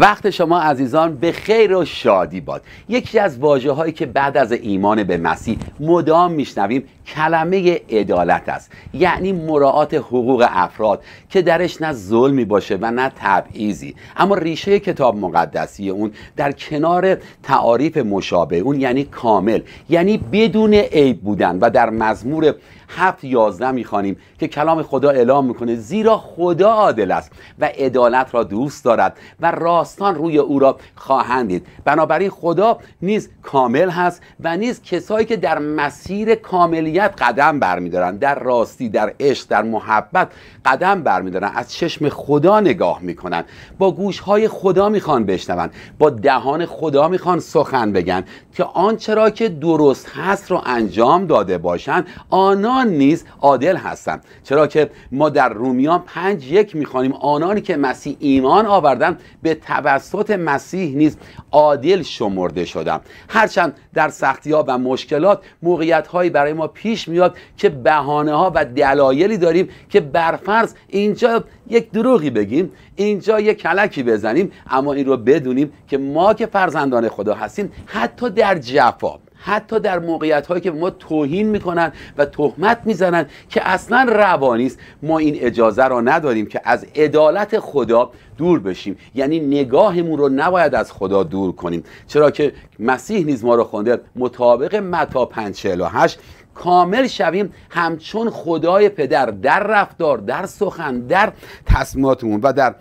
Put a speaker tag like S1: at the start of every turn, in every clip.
S1: وقت شما عزیزان به خیر و شادی باد یکی از واجه هایی که بعد از ایمان به مسیح مدام میشنویم کلمه عدالت است یعنی مراعات حقوق افراد که درش نه ظلمی باشه و نه تبعیضی اما ریشه کتاب مقدسی اون در کنار تعاریف مشابه اون یعنی کامل یعنی بدون عیب بودن و در مزمور هفت یازده میخوانیم که کلام خدا اعلام میکنه زیرا خدا عادل است و عدالت را دوست دارد و راستان روی او را خواهند دید بنابراین خدا نیز کامل هست و نیز کسایی که در مسیر کاملیت قدم برمیدارن در راستی در عشق در محبت قدم برمیدارن از چشم خدا نگاه میکنن با گوشهای خدا میخوان بشنون با دهان خدا میخوان سخن بگن که آنچه را که درست هست را انجام داده باشند آنان آنان نیز عادل هستند چرا که ما در رومیان پنج یک میخوانیم آنانی که مسیح ایمان آوردن به توسط مسیح نیز عادل شمرده شدن هرچند در سختی ها و مشکلات موقعیت هایی برای ما پیش میاد که بهانه ها و دلایلی داریم که برفرض اینجا یک دروغی بگیم اینجا یک کلکی بزنیم اما این رو بدونیم که ما که فرزندان خدا هستیم حتی در جفا حتی در موقعیت هایی که ما توهین میکنن و تهمت میزنن که اصلا روانی ما این اجازه را نداریم که از عدالت خدا دور بشیم یعنی نگاهمون رو نباید از خدا دور کنیم چرا که مسیح نیز ما رو خونده مطابق متا 548 کامل شویم همچون خدای پدر در رفتار در سخن در تصمیماتمون و در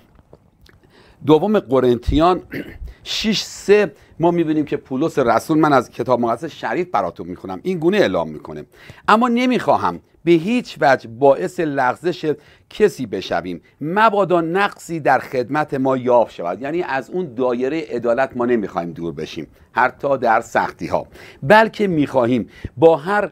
S1: دوم قرنتیان 6 3 ما میبینیم که پولس رسول من از کتاب مقدس شریف براتون میخونم این گونه اعلام میکنه اما نمیخواهم به هیچ وجه باعث لغزش کسی بشویم مبادا نقصی در خدمت ما یافت شود یعنی از اون دایره عدالت ما نمیخوایم دور بشیم حتی در سختی ها بلکه میخواهیم با هر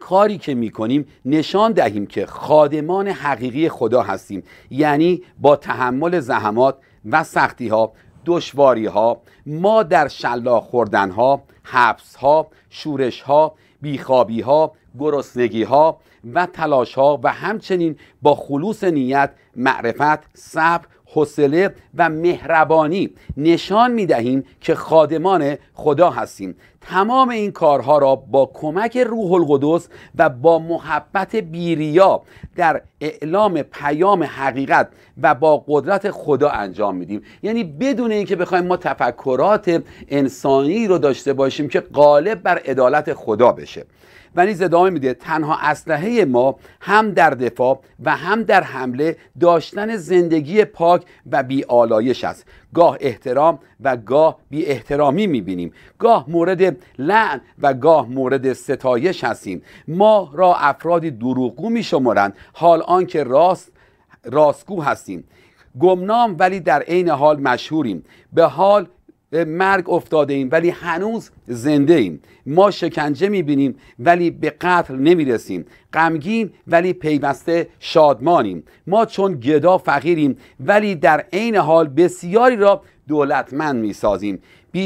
S1: کاری که می کنیم نشان دهیم که خادمان حقیقی خدا هستیم یعنی با تحمل زحمات و سختی ها دشواری ها ما در شلاق خوردن ها حبس ها شورش ها بیخوابی ها گرسنگی ها و تلاش ها و همچنین با خلوص نیت معرفت صبر حوصله و مهربانی نشان می دهیم که خادمان خدا هستیم تمام این کارها را با کمک روح القدس و با محبت بیریا در اعلام پیام حقیقت و با قدرت خدا انجام میدیم یعنی بدون اینکه بخوایم ما تفکرات انسانی رو داشته باشیم که غالب بر عدالت خدا بشه و نیز ادامه میده تنها اسلحه ما هم در دفاع و هم در حمله داشتن زندگی پاک و بیالایش است گاه احترام و گاه بی احترامی میبینیم گاه مورد لعن و گاه مورد ستایش هستیم ما را افرادی دروغگو میشمرند حال آنکه راست راستگو هستیم گمنام ولی در عین حال مشهوریم به حال به مرگ افتاده ایم ولی هنوز زنده ایم ما شکنجه میبینیم ولی به قتل نمیرسیم غمگین ولی پیوسته شادمانیم ما چون گدا فقیریم ولی در عین حال بسیاری را دولتمند میسازیم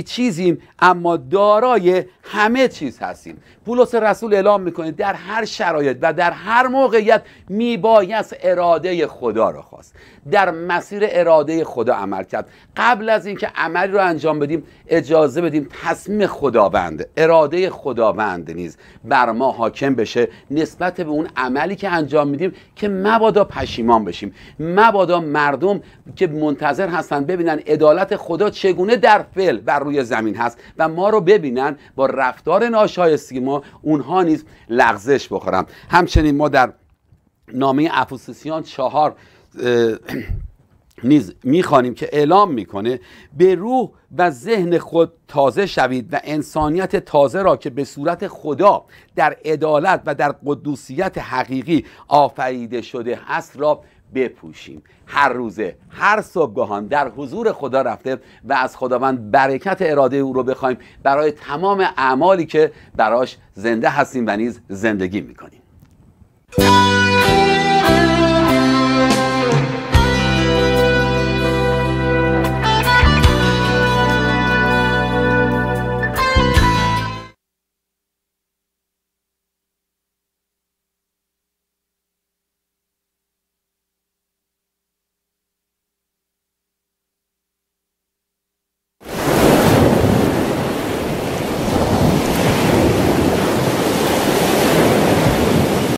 S1: چیزیم اما دارای همه چیز هستیم پولس رسول اعلام میکنه در هر شرایط و در هر موقعیت میبایست اراده خدا را خواست در مسیر اراده خدا عمل کرد قبل از اینکه عملی رو انجام بدیم اجازه بدیم تصمیم خداوند اراده خداوند نیز بر ما حاکم بشه نسبت به اون عملی که انجام میدیم که مبادا پشیمان بشیم مبادا مردم که منتظر هستن ببینن عدالت خدا چگونه در فعل روی زمین هست و ما رو ببینن با رفتار ناشایستی ما اونها نیز لغزش بخورن همچنین ما در نامه افوسیسیان چهار نیز میخوانیم که اعلام میکنه به روح و ذهن خود تازه شوید و انسانیت تازه را که به صورت خدا در عدالت و در قدوسیت حقیقی آفریده شده است را بپوشیم هر روزه هر صبحگاهان در حضور خدا رفته و از خداوند برکت اراده او رو بخوایم برای تمام اعمالی که براش زنده هستیم و نیز زندگی میکنیم